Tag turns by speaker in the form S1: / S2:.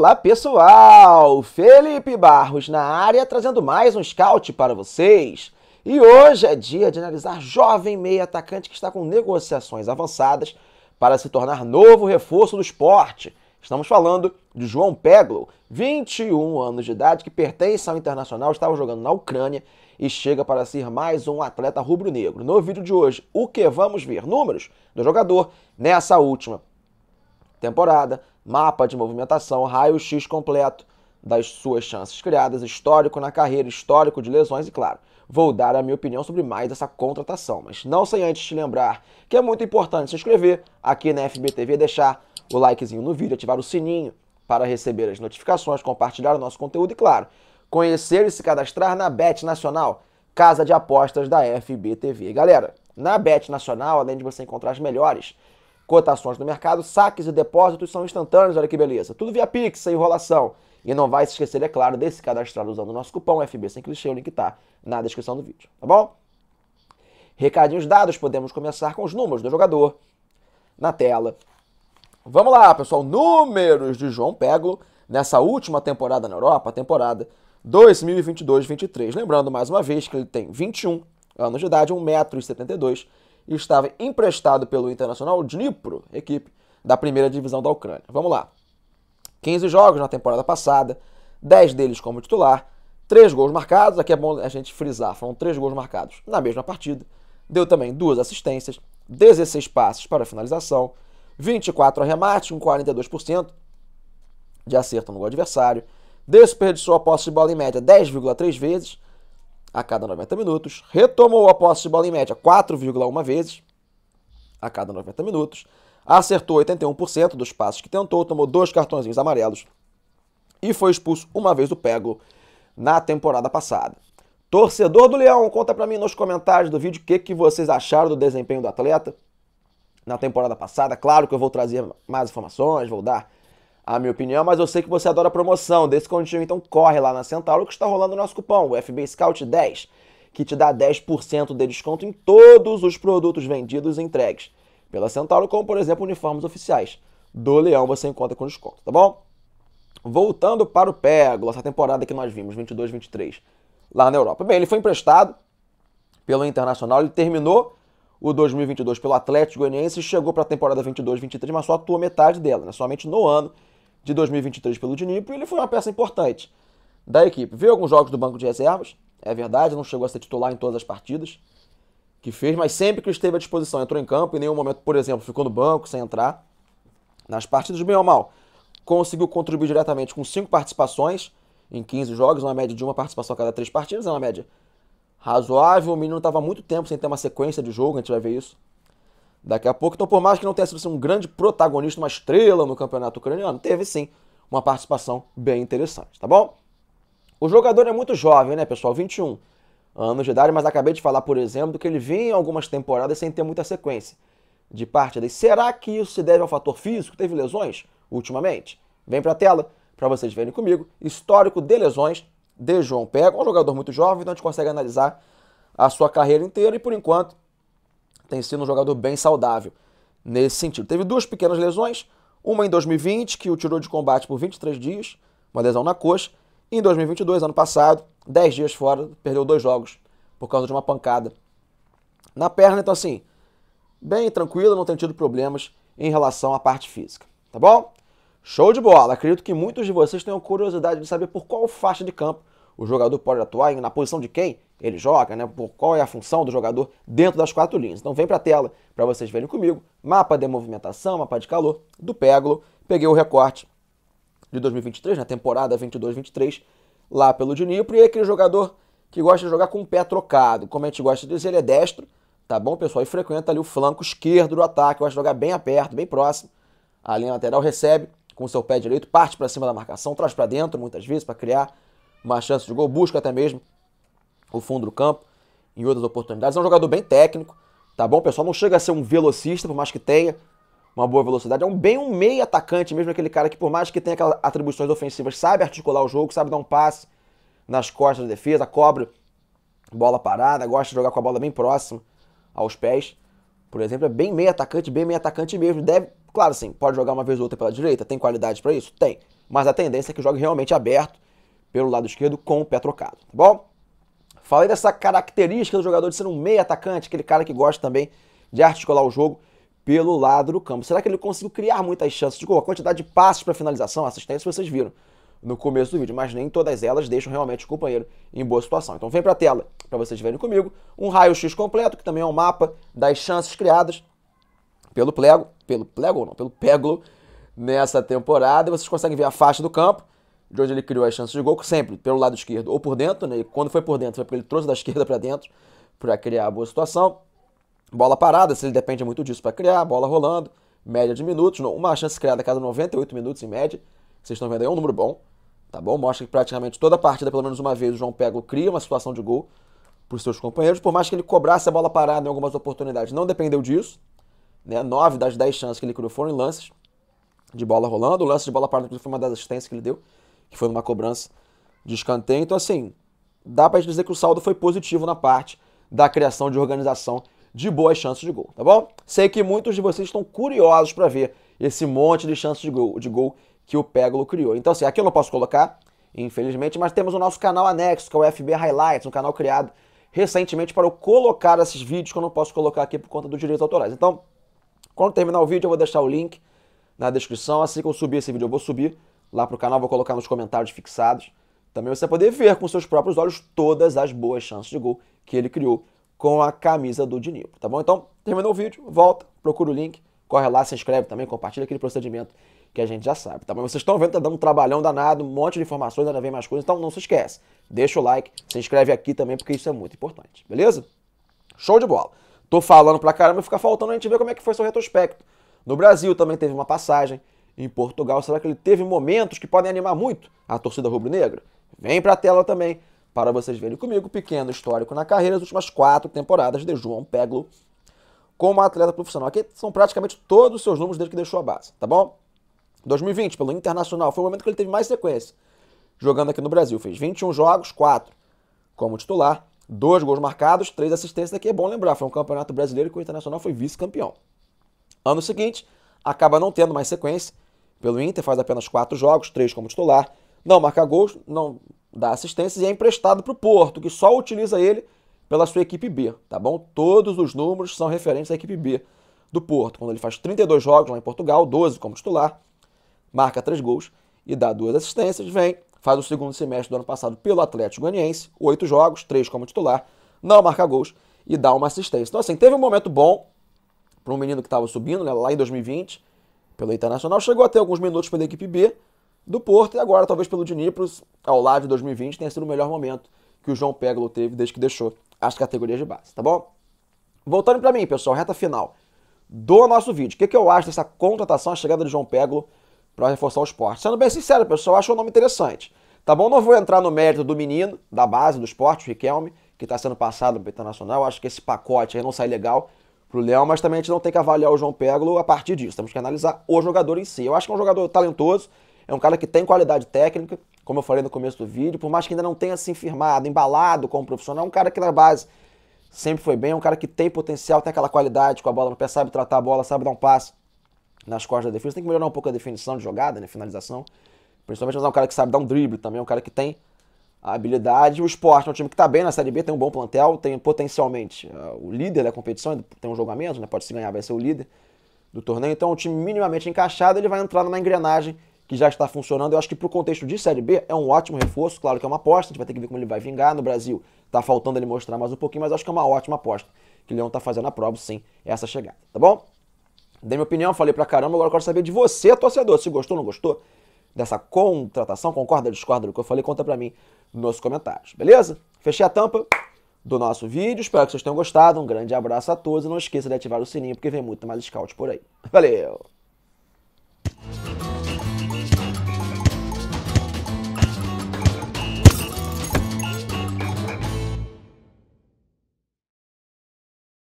S1: Fala pessoal, Felipe Barros na área trazendo mais um scout para vocês. E hoje é dia de analisar jovem meia atacante que está com negociações avançadas para se tornar novo reforço do esporte. Estamos falando de João Peglo, 21 anos de idade, que pertence ao Internacional, estava jogando na Ucrânia e chega para ser mais um atleta rubro-negro. No vídeo de hoje, o que vamos ver? Números do jogador nessa última temporada, mapa de movimentação, raio-x completo das suas chances criadas, histórico na carreira, histórico de lesões e, claro, vou dar a minha opinião sobre mais essa contratação. Mas não sem antes te lembrar que é muito importante se inscrever aqui na FBTV, deixar o likezinho no vídeo, ativar o sininho para receber as notificações, compartilhar o nosso conteúdo e, claro, conhecer e se cadastrar na Bet Nacional, casa de apostas da FBTV. Galera, na Bet Nacional, além de você encontrar as melhores cotações no mercado, saques e depósitos são instantâneos, olha que beleza. Tudo via Pix, sem enrolação. E não vai se esquecer, é claro, desse cadastrado usando o nosso cupom FB sem clichê, o link está na descrição do vídeo, tá bom? Recadinhos dados, podemos começar com os números do jogador na tela. Vamos lá, pessoal, números de João Peglo nessa última temporada na Europa, temporada 2022-23. Lembrando mais uma vez que ele tem 21 anos de idade, 1,72m, e estava emprestado pelo Internacional Dnipro, equipe da primeira divisão da Ucrânia. Vamos lá. 15 jogos na temporada passada, 10 deles como titular, 3 gols marcados, aqui é bom a gente frisar, foram 3 gols marcados na mesma partida. Deu também duas assistências, 16 passes para finalização, 24 arremates com 42% de acerto no gol adversário, desperdiçou a posse de bola em média 10,3 vezes, a cada 90 minutos, retomou a posse de bola em média 4,1 vezes a cada 90 minutos, acertou 81% dos passes que tentou, tomou dois cartõezinhos amarelos e foi expulso uma vez do Pego na temporada passada. Torcedor do Leão, conta para mim nos comentários do vídeo o que, que vocês acharam do desempenho do atleta na temporada passada. Claro que eu vou trazer mais informações, vou dar a minha opinião, mas eu sei que você adora promoção, Desse continho então corre lá na Centauro que está rolando o nosso cupom, o FB Scout 10, que te dá 10% de desconto em todos os produtos vendidos e entregues pela Centauro, como por exemplo uniformes oficiais. Do Leão você encontra com desconto, tá bom? Voltando para o Pégola, essa temporada que nós vimos, 22, 23, lá na Europa. Bem, ele foi emprestado pelo Internacional, ele terminou o 2022 pelo Atlético Goianiense e chegou para a temporada 22, 23, mas só atuou metade dela, né? somente no ano de 2023 pelo Dnipro, e ele foi uma peça importante da equipe. Viu alguns jogos do banco de reservas, é verdade, não chegou a ser titular em todas as partidas que fez, mas sempre que esteve à disposição, entrou em campo, em nenhum momento, por exemplo, ficou no banco sem entrar. Nas partidas, bem ou mal, conseguiu contribuir diretamente com cinco participações em 15 jogos, uma média de uma participação a cada três partidas, é uma média razoável. O menino estava muito tempo sem ter uma sequência de jogo, a gente vai ver isso daqui a pouco. Então, por mais que não tenha sido assim, um grande protagonista, uma estrela no campeonato ucraniano, teve sim uma participação bem interessante, tá bom? O jogador é muito jovem, né, pessoal? 21 anos de idade, mas acabei de falar, por exemplo, que ele vinha algumas temporadas sem ter muita sequência de partidas. Será que isso se deve ao fator físico? Teve lesões ultimamente? Vem para a tela para vocês verem comigo. Histórico de lesões de João Pega, é um jogador muito jovem, então a gente consegue analisar a sua carreira inteira e por enquanto tem sido um jogador bem saudável nesse sentido. Teve duas pequenas lesões, uma em 2020, que o tirou de combate por 23 dias, uma lesão na coxa, e em 2022, ano passado, 10 dias fora, perdeu dois jogos por causa de uma pancada na perna. Então, assim, bem tranquilo, não tem tido problemas em relação à parte física, tá bom? Show de bola! Acredito que muitos de vocês tenham curiosidade de saber por qual faixa de campo o jogador pode atuar na posição de quem ele joga, né? Por qual é a função do jogador dentro das quatro linhas. Então vem para a tela para vocês verem comigo. Mapa de movimentação, mapa de calor do Péglo. Peguei o recorte de 2023, na né? temporada 22-23, lá pelo Dinipro. E é aquele jogador que gosta de jogar com o pé trocado. Como a gente gosta de dizer, ele é destro, tá bom, pessoal? E frequenta ali o flanco esquerdo do ataque. Gosta de jogar bem aperto, bem próximo. A linha lateral recebe com o seu pé direito, parte para cima da marcação, traz para dentro muitas vezes para criar mais chance de gol, busca até mesmo o fundo do campo em outras oportunidades. É um jogador bem técnico, tá bom, pessoal? Não chega a ser um velocista, por mais que tenha uma boa velocidade. É um bem um meio atacante mesmo, aquele cara que por mais que tenha aquelas atribuições ofensivas, sabe articular o jogo, sabe dar um passe nas costas da defesa, cobre bola parada, gosta de jogar com a bola bem próxima aos pés. Por exemplo, é bem meio atacante, bem meio atacante mesmo. Deve, claro, sim, pode jogar uma vez ou outra pela direita, tem qualidade para isso? Tem. Mas a tendência é que jogue realmente aberto pelo lado esquerdo com o pé trocado, tá bom? Falei dessa característica do jogador de ser um meio atacante, aquele cara que gosta também de articular o jogo pelo lado do campo. Será que ele conseguiu criar muitas chances de gol? A quantidade de passes para finalização, assistência, vocês viram no começo do vídeo, mas nem todas elas deixam realmente o companheiro em boa situação. Então vem para a tela para vocês verem comigo um raio-x completo, que também é um mapa das chances criadas pelo Plego, pelo Plego não, pelo Peglo nessa temporada. Vocês conseguem ver a faixa do campo, de onde ele criou as chances de gol, sempre pelo lado esquerdo ou por dentro, né? E quando foi por dentro foi porque ele trouxe da esquerda para dentro para criar a boa situação. Bola parada, se ele depende muito disso para criar, bola rolando, média de minutos, uma chance criada a cada 98 minutos em média. Vocês estão vendo aí, é um número bom, tá bom? Mostra que praticamente toda partida, pelo menos uma vez, o João Pego cria uma situação de gol para os seus companheiros, por mais que ele cobrasse a bola parada em algumas oportunidades, não dependeu disso. Né? Nove das dez chances que ele criou foram em lances de bola rolando. O lance de bola parada foi uma das assistências que ele deu que foi numa cobrança de escanteio. Então, assim, dá pra gente dizer que o saldo foi positivo na parte da criação de organização de boas chances de gol, tá bom? Sei que muitos de vocês estão curiosos para ver esse monte de chances de gol, de gol que o Pégalo criou. Então, assim, aqui eu não posso colocar, infelizmente, mas temos o nosso canal anexo, que é o FB Highlights, um canal criado recentemente para eu colocar esses vídeos que eu não posso colocar aqui por conta dos direitos autorais. Então, quando terminar o vídeo, eu vou deixar o link na descrição. Assim que eu subir esse vídeo, eu vou subir lá para o canal, vou colocar nos comentários fixados. Também você vai poder ver com seus próprios olhos todas as boas chances de gol que ele criou com a camisa do Dnipro, tá bom? Então, terminou o vídeo, volta, procura o link, corre lá, se inscreve também, compartilha aquele procedimento que a gente já sabe, tá bom? Vocês estão vendo, tá dando um trabalhão danado, um monte de informações, ainda vem mais coisas, então não se esquece. Deixa o like, se inscreve aqui também, porque isso é muito importante, beleza? Show de bola! Tô falando pra caramba, fica faltando a gente ver como é que foi seu retrospecto. No Brasil também teve uma passagem, em Portugal. Será que ele teve momentos que podem animar muito a torcida rubro-negra? Vem para a tela também para vocês verem comigo. Pequeno histórico na carreira, as últimas quatro temporadas de João Peglo como atleta profissional. Aqui são praticamente todos os seus números desde que deixou a base, tá bom? 2020, pelo Internacional, foi o momento que ele teve mais sequência jogando aqui no Brasil. Fez 21 jogos, 4 como titular, dois gols marcados, três assistências. Daqui é bom lembrar, foi um campeonato brasileiro que o Internacional foi vice-campeão. Ano seguinte, acaba não tendo mais sequência pelo Inter, faz apenas quatro jogos, três como titular, não marca gols, não dá assistências e é emprestado para o Porto, que só utiliza ele pela sua equipe B, tá bom? Todos os números são referentes à equipe B do Porto, quando ele faz 32 jogos lá em Portugal, 12 como titular, marca três gols e dá duas assistências, vem, faz o segundo semestre do ano passado pelo Atlético Goianiense, oito jogos, três como titular, não marca gols e dá uma assistência. Então assim, teve um momento bom para um menino que estava subindo, né, lá em 2020, pelo Internacional. Chegou até alguns minutos pela equipe B do Porto e agora, talvez pelo Dnipros, ao lado de 2020, tenha sido o melhor momento que o João Peglo teve desde que deixou as categorias de base, tá bom? Voltando para mim, pessoal, reta final do nosso vídeo. O que, que eu acho dessa contratação, a chegada de João Peglo para reforçar o esporte? Sendo bem sincero, pessoal, acho um nome interessante. Tá bom? Não vou entrar no mérito do menino, da base, do esporte, o Riquelme, que está sendo passado para o Internacional. Acho que esse pacote aí não sai legal pro Léo, mas também a gente não tem que avaliar o João Pégolo a partir disso. Temos que analisar o jogador em si. Eu acho que é um jogador talentoso, é um cara que tem qualidade técnica, como eu falei no começo do vídeo, por mais que ainda não tenha se firmado, embalado como profissional, é um cara que na base sempre foi bem, é um cara que tem potencial, tem aquela qualidade com a bola no pé, sabe tratar a bola, sabe dar um passe nas costas da defesa. Tem que melhorar um pouco a definição de jogada, né? Finalização. Principalmente, mas é um cara que sabe dar um drible também, é um cara que tem a habilidade. O Sport é um time que está bem na Série B, tem um bom plantel, tem potencialmente ah, o líder da competição, tem um jogo a menos, né? pode se ganhar, vai ser o líder do torneio. Então, um time minimamente encaixado, ele vai entrar numa engrenagem que já está funcionando. Eu acho que para o contexto de Série B é um ótimo reforço, claro que é uma aposta, a gente vai ter que ver como ele vai vingar no Brasil. Tá faltando ele mostrar mais um pouquinho, mas acho que é uma ótima aposta que o Leão tá fazendo a prova sem essa chegada, tá bom? Dei minha opinião, falei pra caramba, agora eu quero saber de você, torcedor, se gostou ou não gostou dessa contratação. Concorda, discorda do que eu falei? Conta para mim nos comentários, beleza? Fechei a tampa do nosso vídeo. Espero que vocês tenham gostado. Um grande abraço a todos. E não esqueça de ativar o sininho, porque vem muito mais scout por aí. Valeu!